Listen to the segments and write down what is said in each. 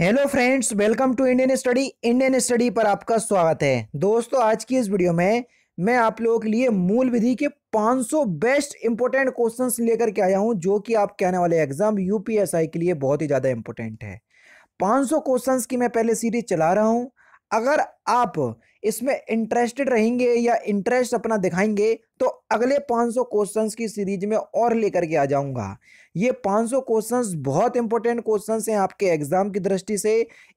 hello friends welcome to Indian study Indian study पर आपका स्वागत है दोस्तों आज की इस वीडियो में मैं आप लोगों के लिए मूल विधि के 500 बेस्ट इंपॉर्टेंट क्वेश्चंस लेकर के आया हूं जो कि आपके आने वाले एग्जाम यूपीएसआई के लिए बहुत ही ज़्यादा इंपॉर्टेंट है 500 क्वेश्चंस की मैं पहले सीरीज चला रहा हूं अगर आप इसमें इंटरेस्टेड रहेंगे या इंटरेस्ट अपना दिखाएंगे तो अगले 500 क्वेश्चंस की सीरीज में और लेकर के आ जाऊंगा ये 500 क्वेश्चंस बहुत इंपॉर्टेंट क्वेश्चंस हैं आपके एग्जाम की दृष्टि से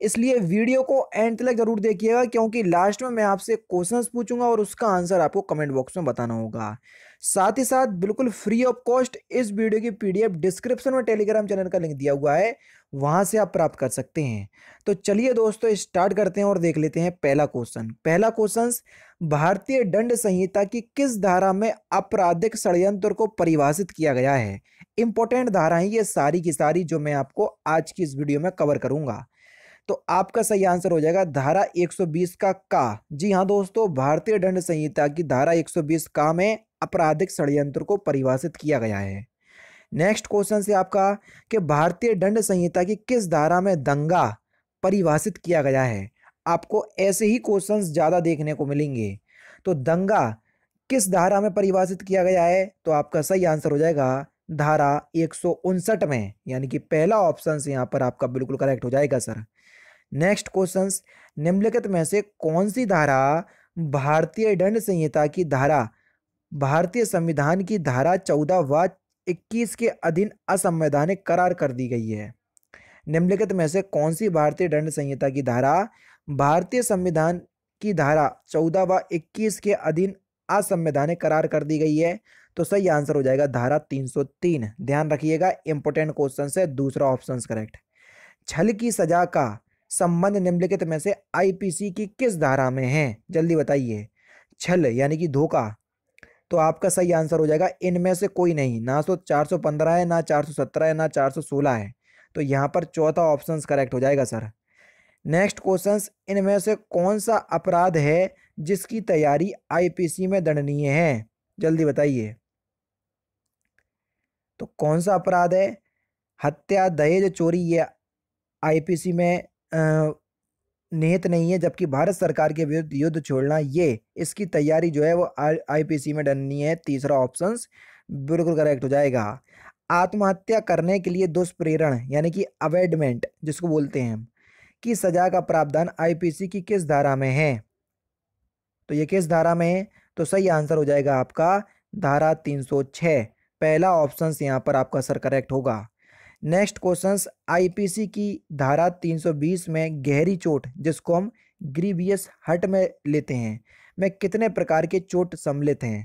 इसलिए वीडियो को एंड तक जरूर देखिएगा क्योंकि लास्ट में मैं आपसे क्वेश्चन पूछूंगा और उसका आंसर आपको कमेंट बॉक्स में बताना होगा साथ ही साथ बिल्कुल फ्री ऑफ कॉस्ट इस वीडियो की पीडीएफ डिस्क्रिप्शन में टेलीग्राम चैनल का लिंक दिया हुआ है वहां से आप प्राप्त कर सकते हैं तो चलिए दोस्तों स्टार्ट करते हैं और देख लेते हैं पहला क्वेश्चन पहला क्वेश्चन भारतीय दंड संहिता की किस धारा में आपराधिक षडयंत्र को परिभाषित किया गया है इंपॉर्टेंट धाराएं ये सारी की सारी जो मैं आपको आज की इस वीडियो में कवर करूंगा तो आपका सही आंसर हो जाएगा धारा 120 का का जी हाँ दोस्तों भारतीय दंड संहिता की धारा 120 का में आपराधिक षडयंत्र को परिभाषित किया गया है नेक्स्ट क्वेश्चन से आपका कि भारतीय दंड संहिता की किस धारा में दंगा परिभाषित किया गया है आपको ऐसे ही क्वेश्चन ज़्यादा देखने को मिलेंगे तो दंगा किस धारा में परिभाषित किया गया है तो आपका सही आंसर हो जाएगा धारा एक में यानी कि पहला ऑप्शन यहाँ पर आपका बिल्कुल करेक्ट हो जाएगा सर नेक्स्ट क्वेश्चन निम्नलिखित में से कौन सी धारा भारतीय दंड संहिता की धारा भारतीय संविधान की धारा चौदह व इक्कीस के अधीन असंवैधानिक करार कर दी गई है निम्नलिखित में से कौन सी भारतीय दंड संहिता की धारा भारतीय संविधान की धारा चौदह व इक्कीस के अधीन असंवैधानिक करार कर दी गई है तो सही आंसर हो जाएगा धारा 303 ध्यान रखिएगा इंपोर्टेंट क्वेश्चन है दूसरा ऑप्शन करेक्ट छल की सजा का संबंध निम्नलिखित में से आईपीसी की किस धारा में है जल्दी बताइए छल यानी कि धोखा तो आपका सही आंसर हो जाएगा इनमें से कोई नहीं ना सो तो चार सौ पंद्रह है ना चार सौ सत्रह है ना चार सौ सोलह है तो यहाँ पर चौथा ऑप्शन करेक्ट हो जाएगा सर नेक्स्ट क्वेश्चन इनमें से कौन सा अपराध है जिसकी तैयारी आईपीसी में दंडनीय है जल्दी बताइए तो कौन सा अपराध है हत्या दहेज चोरी ये आईपीसी में निहित नहीं है जबकि भारत सरकार के विरुद्ध युद्ध छोड़ना ये इसकी तैयारी जो है वो आईपीसी में डननी है तीसरा ऑप्शन बिल्कुल करेक्ट हो जाएगा आत्महत्या करने के लिए दुष्प्रेरण यानी कि अवेडमेंट जिसको बोलते हैं कि सजा का प्रावधान आईपीसी की किस धारा में है तो ये किस धारा में है तो सही आंसर हो जाएगा आपका धारा तीन पहला ऑप्शन यहाँ पर आपका सर करेक्ट होगा नेक्स्ट क्वेश्चन आईपीसी की धारा 320 में गहरी चोट जिसको हम ग्रीवियस हट में लेते हैं में कितने प्रकार के चोट सम्मिलित हैं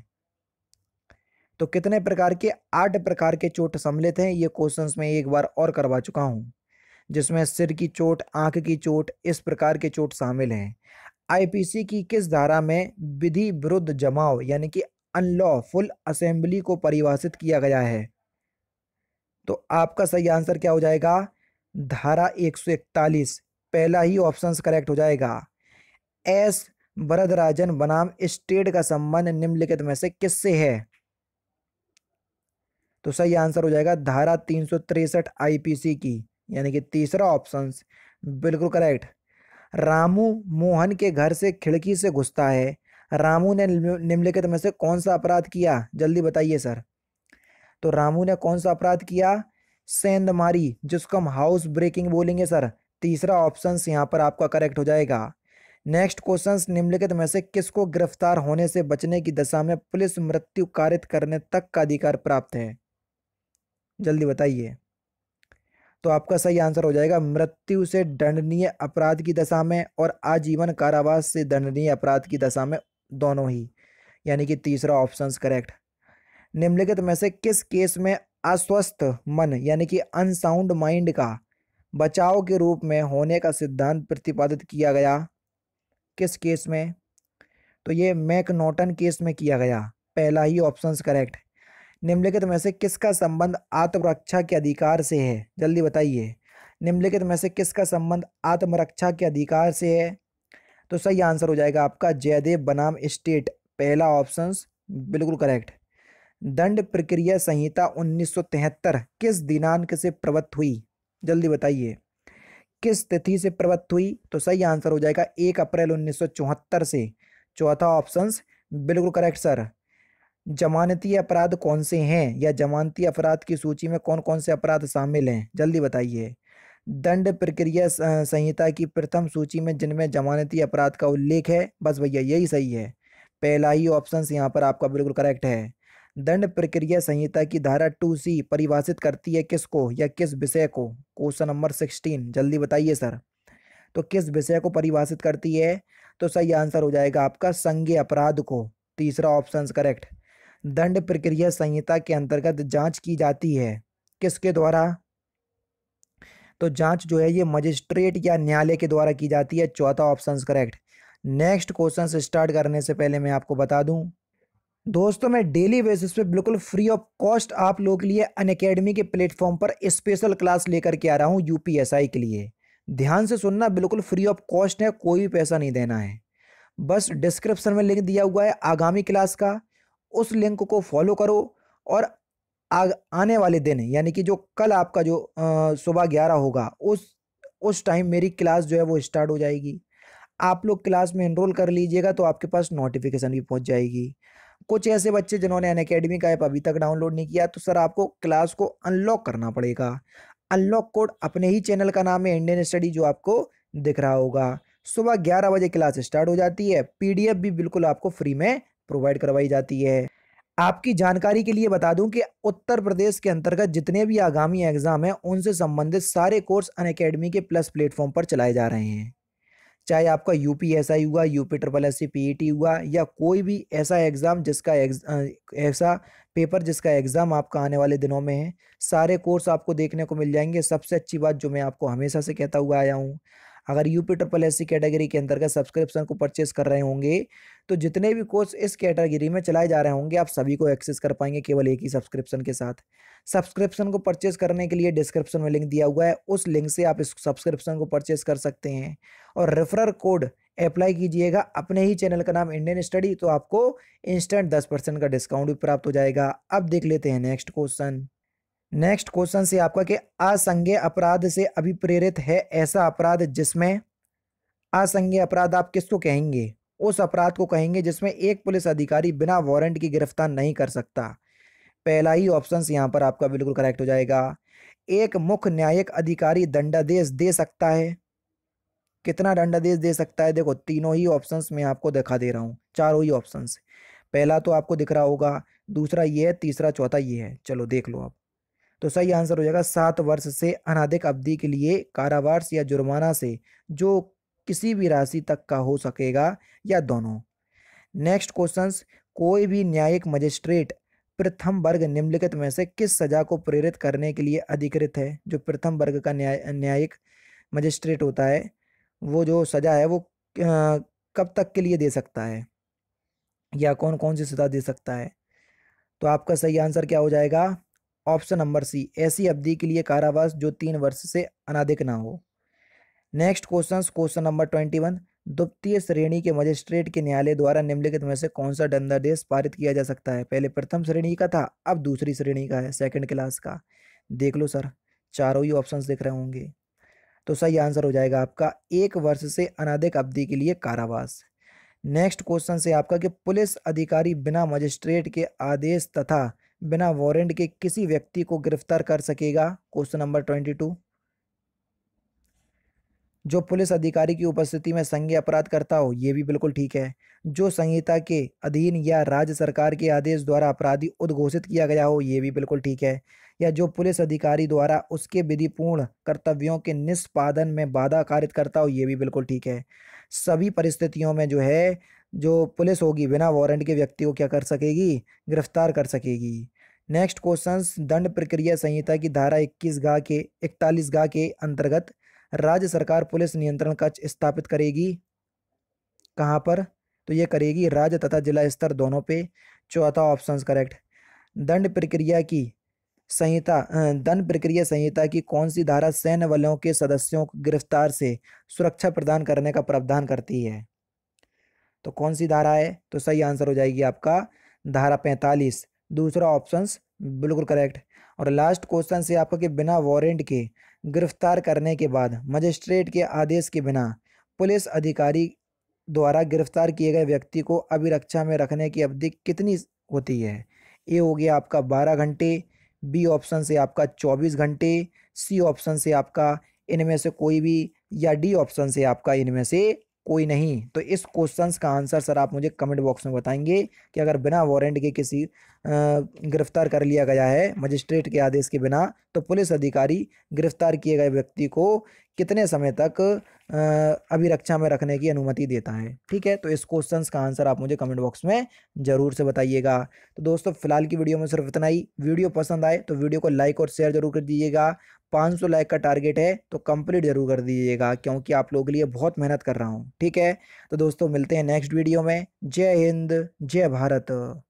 तो कितने प्रकार के आठ प्रकार के चोट सम्मिलित हैं ये क्वेश्चंस में एक बार और करवा चुका हूँ जिसमें सिर की चोट आंख की चोट इस प्रकार के चोट शामिल हैं आईपीसी की किस धारा में विधि विरुद्ध जमाव यानी कि अनलॉ फुल असेंबली को परिभाषित किया गया है तो आपका सही आंसर क्या हो जाएगा धारा 141 पहला ही ऑप्शन करेक्ट हो जाएगा एस वरदराजन बनाम स्टेट का संबंध निम्नलिखित में से किससे है तो सही आंसर हो जाएगा धारा तीन आईपीसी की यानी कि तीसरा ऑप्शन बिल्कुल करेक्ट रामू मोहन के घर से खिड़की से घुसता है रामू ने निम्नलिखित में से कौन सा अपराध किया जल्दी बताइए सर तो रामू ने कौन सा अपराध किया सेंधमारी जिसको हम हाउस ब्रेकिंग बोलेंगे सर तीसरा ऑप्शन यहाँ पर आपका करेक्ट हो जाएगा नेक्स्ट क्वेश्चन निम्नलिखित में से किसको गिरफ्तार होने से बचने की दशा में पुलिस मृत्यु कारित करने तक का अधिकार प्राप्त है जल्दी बताइए तो आपका सही आंसर हो जाएगा मृत्यु से दंडनीय अपराध की दशा में और आजीवन कारावास से दंडनीय अपराध की दशा में दोनों ही यानी कि तीसरा ऑप्शन करेक्ट निम्नलिखित में से किस केस में अस्वस्थ मन यानी कि अनसाउंड माइंड का बचाव के रूप में होने का सिद्धांत प्रतिपादित किया गया किस केस में तो ये मैकनोटन केस में किया गया पहला ही ऑप्शन करेक्ट निम्नलिखित में से किसका संबंध आत्मरक्षा के अधिकार से है जल्दी बताइए निम्नलिखित में से किसका संबंध आत्मरक्षा के अधिकार से है तो सही आंसर हो जाएगा आपका जयदेव बनाम स्टेट पहला ऑप्शन बिल्कुल करेक्ट दंड प्रक्रिया संहिता 1973 किस दिनांक से प्रवत्त हुई जल्दी बताइए किस तिथि से प्रवत्त हुई तो सही आंसर हो जाएगा एक अप्रैल उन्नीस से चौथा ऑप्शंस बिल्कुल करेक्ट सर जमानती अपराध कौन से हैं या जमानती अपराध की सूची में कौन कौन से अपराध शामिल हैं जल्दी बताइए दंड प्रक्रिया संहिता की प्रथम सूची में जिनमें जमानती अपराध का उल्लेख है बस भैया यही सही है पहला ही ऑप्शन यहाँ पर आपका बिल्कुल करेक्ट है दंड प्रक्रिया संहिता की धारा टू सी परिभाषित करती है किसको या किस विषय को क्वेश्चन नंबर सिक्सटीन जल्दी बताइए सर तो किस विषय को परिभाषित करती है तो सही आंसर हो जाएगा आपका संज्ञ अपराध को तीसरा ऑप्शन करेक्ट दंड प्रक्रिया संहिता के अंतर्गत जांच की जाती है किसके द्वारा तो जांच जो है ये मजिस्ट्रेट या न्यायालय के द्वारा की जाती है चौथा option correct next question start करने से पहले मैं आपको बता दूं दोस्तों मैं डेली बेसिस पे बिल्कुल फ्री ऑफ कॉस्ट आप लोग के लिए अन अकेडमी के प्लेटफॉर्म पर स्पेशल क्लास लेकर के आ रहा हूँ यूपीएसआई के लिए ध्यान से सुनना बिल्कुल फ्री ऑफ कॉस्ट है कोई भी पैसा नहीं देना है बस डिस्क्रिप्शन में लिंक दिया हुआ है आगामी क्लास का उस लिंक को फॉलो करो और आग, आने वाले दिन यानी कि जो कल आपका जो सुबह ग्यारह होगा उस उस टाइम मेरी क्लास जो है वो स्टार्ट हो जाएगी आप लोग क्लास में इनरोल कर लीजिएगा तो आपके पास नोटिफिकेशन भी पहुंच जाएगी कुछ ऐसे बच्चे जिन्होंने अन अकेडमी का ऐप अभी तक डाउनलोड नहीं किया तो सर आपको क्लास को अनलॉक करना पड़ेगा अनलॉक कोड अपने ही चैनल का नाम है इंडियन स्टडी जो आपको दिख रहा होगा सुबह ग्यारह बजे क्लास स्टार्ट हो जाती है पीडीएफ भी बिल्कुल आपको फ्री में प्रोवाइड करवाई जाती है आपकी जानकारी के लिए बता दूं कि उत्तर प्रदेश के अंतर्गत जितने भी आगामी एग्जाम हैं उनसे संबंधित सारे कोर्स अन के प्लस प्लेटफॉर्म पर चलाए जा रहे हैं चाहे आपका यू पी एस आई हुआ U P triple S C P E T हुआ या कोई भी ऐसा एग्ज़ाम जिसका ऐसा पेपर जिसका एग्ज़ाम आपका आने वाले दिनों में है सारे कोर्स आपको देखने को मिल जाएंगे सबसे अच्छी बात जो मैं आपको हमेशा से कहता हुआ आया हूँ अगर एस सी कैटेगरी के अंतर्गत सब्सक्रिप्शन को परचेस कर रहे होंगे तो जितने भी कोर्स इस कैटेगरी में चलाए जा रहे होंगे आप सभी को एक्सेस कर पाएंगे केवल एक ही सब्सक्रिप्शन के साथ सब्सक्रिप्शन को परचेस करने के लिए डिस्क्रिप्शन में लिंक दिया हुआ है उस लिंक से आप इस सब्सक्रिप्शन को परचेस कर सकते हैं और रेफरल कोड अप्लाई कीजिएगा अपने ही चैनल का नाम इंडियन स्टडी तो आपको इंस्टेंट दस परसेंट का डिस्काउंट भी प्राप्त हो जाएगा अब देख लेते हैं नेक्स्ट क्वेश्चन नेक्स्ट क्वेश्चन से आपका कि असंज्ञ अपराध से अभिप्रेरित है ऐसा अपराध जिसमें असंज्ञ अपराध आप किसको कहेंगे उस अपराध को कहेंगे जिसमें एक पुलिस अधिकारी बिना वारंट की गिरफ्तार नहीं कर सकता पहला ही ऑप्शन यहाँ पर आपका बिल्कुल करेक्ट हो जाएगा एक मुख्य न्यायिक अधिकारी दंडादेश दे सकता है कितना दंडादेश दे सकता है देखो तीनों ही ऑप्शंस मैं आपको दिखा दे रहा हूँ चारों ही ऑप्शंस पहला तो आपको दिख रहा होगा दूसरा ये है तीसरा चौथा ये है चलो देख लो आप तो सही आंसर हो जाएगा सात वर्ष से अनाधिक अवधि के लिए कारावास या जुर्माना से जो किसी भी राशि तक का हो सकेगा या दोनों नेक्स्ट क्वेश्चन कोई भी न्यायिक मजिस्ट्रेट प्रथम वर्ग निम्नलिखित में से किस सजा को प्रेरित करने के लिए अधिकृत है जो प्रथम वर्ग का न्याय न्यायिक मजिस्ट्रेट होता है वो जो सजा है वो कब तक के लिए दे सकता है या कौन कौन सी सजा दे सकता है तो आपका सही आंसर क्या हो जाएगा ऑप्शन नंबर सी ऐसी अवधि के लिए कारावास जो तीन वर्ष से अनाधिक ना हो next question question number twenty one द्वितीय श्रेणी के मजिस्ट्रेट के न्यायालय द्वारा निम्नलिखित में से कौन सा दंडादेश पारित किया जा सकता है पहले प्रथम श्रेणी का था अब दूसरी श्रेणी का है सेकेंड क्लास का देख लो सर चारों ही ऑप्शन दिख रहे होंगे तो सही आंसर हो जाएगा आपका एक वर्ष से अनाधिक अवधि के लिए कारावास नेक्स्ट क्वेश्चन से आपका कि पुलिस अधिकारी बिना मजिस्ट्रेट के आदेश तथा बिना वारंट के किसी व्यक्ति को गिरफ्तार कर सकेगा क्वेश्चन नंबर ट्वेंटी टू जो पुलिस अधिकारी की उपस्थिति में संज्ञा अपराध करता हो ये भी बिल्कुल ठीक है जो संहिता के अधीन या राज्य सरकार के आदेश द्वारा अपराधी उद्घोषित किया गया हो ये भी बिल्कुल ठीक है या जो पुलिस अधिकारी द्वारा उसके विधिपूर्ण कर्तव्यों के निष्पादन में बाधा कारित करता हो ये भी बिल्कुल ठीक है सभी परिस्थितियों में जो है जो पुलिस होगी बिना वारंट के व्यक्ति को क्या कर सकेगी गिरफ्तार कर सकेगी नेक्स्ट क्वेश्चन दंड प्रक्रिया संहिता की धारा इक्कीस गा के इकतालीस गा के अंतर्गत राज्य सरकार पुलिस नियंत्रण कक्ष स्थापित करेगी कहाँ पर तो ये करेगी राज्य तथा जिला स्तर दोनों पे चौथा ऑप्शन करेक्ट दंड प्रक्रिया की संहिता दंड प्रक्रिया संहिता की कौन सी धारा सैन्य बलों के सदस्यों को गिरफ्तार से सुरक्षा प्रदान करने का प्रावधान करती है तो कौन सी धारा है तो सही आंसर हो जाएगी आपका धारा पैंतालीस दूसरा ऑप्शन बिल्कुल करेक्ट और लास्ट क्वेश्चन से आपको कि बिना वारंट के गिरफ्तार करने के बाद मजिस्ट्रेट के आदेश के बिना पुलिस अधिकारी द्वारा गिरफ्तार किए गए व्यक्ति को अभिरक्षा में रखने की अवधि कितनी होती है ए हो गया आपका बारह घंटे बी ऑप्शन से आपका चौबीस घंटे सी ऑप्शन से आपका इनमें से कोई भी या डी ऑप्शन से आपका इनमें से कोई नहीं तो इस क्वेश्चन का आंसर सर आप मुझे कमेंट बॉक्स में बताएंगे कि अगर बिना वारंट के किसी गिरफ्तार कर लिया गया है मजिस्ट्रेट के आदेश के बिना तो पुलिस अधिकारी गिरफ्तार किए गए व्यक्ति को कितने समय तक अभिरक्षा में रखने की अनुमति देता है ठीक है तो इस क्वेश्चन का आंसर आप मुझे कमेंट बॉक्स में ज़रूर से बताइएगा तो दोस्तों फिलहाल की वीडियो में सिर्फ इतना ही वीडियो पसंद आए तो वीडियो को लाइक और शेयर जरूर कर दीजिएगा 500 लाइक का टारगेट है तो कंप्लीट जरूर कर दीजिएगा क्योंकि आप लोगों के लिए बहुत मेहनत कर रहा हूँ ठीक है तो दोस्तों मिलते हैं नेक्स्ट वीडियो में जय हिंद जय भारत